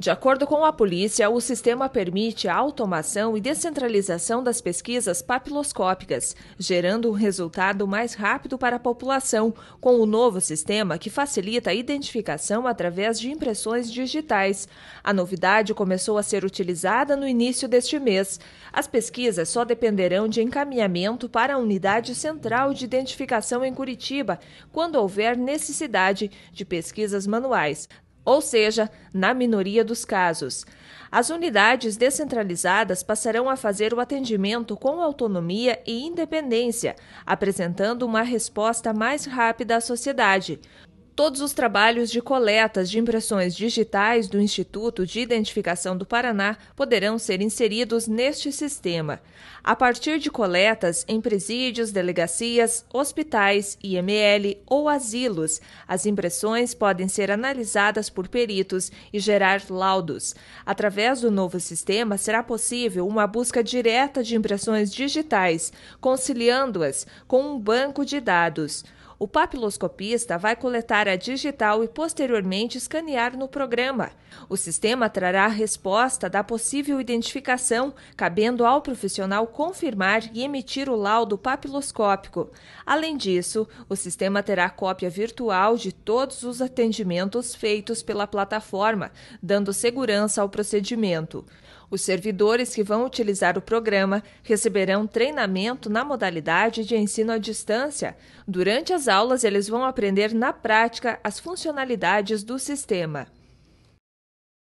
De acordo com a polícia, o sistema permite a automação e descentralização das pesquisas papiloscópicas, gerando um resultado mais rápido para a população, com o novo sistema que facilita a identificação através de impressões digitais. A novidade começou a ser utilizada no início deste mês. As pesquisas só dependerão de encaminhamento para a Unidade Central de Identificação em Curitiba, quando houver necessidade de pesquisas manuais ou seja, na minoria dos casos. As unidades descentralizadas passarão a fazer o atendimento com autonomia e independência, apresentando uma resposta mais rápida à sociedade. Todos os trabalhos de coletas de impressões digitais do Instituto de Identificação do Paraná poderão ser inseridos neste sistema. A partir de coletas em presídios, delegacias, hospitais, IML ou asilos, as impressões podem ser analisadas por peritos e gerar laudos. Através do novo sistema, será possível uma busca direta de impressões digitais, conciliando-as com um banco de dados. O papiloscopista vai coletar a digital e posteriormente escanear no programa. O sistema trará a resposta da possível identificação, cabendo ao profissional confirmar e emitir o laudo papiloscópico. Além disso, o sistema terá cópia virtual de todos os atendimentos feitos pela plataforma, dando segurança ao procedimento. Os servidores que vão utilizar o programa receberão treinamento na modalidade de ensino à distância. Durante as aulas, eles vão aprender na prática as funcionalidades do sistema.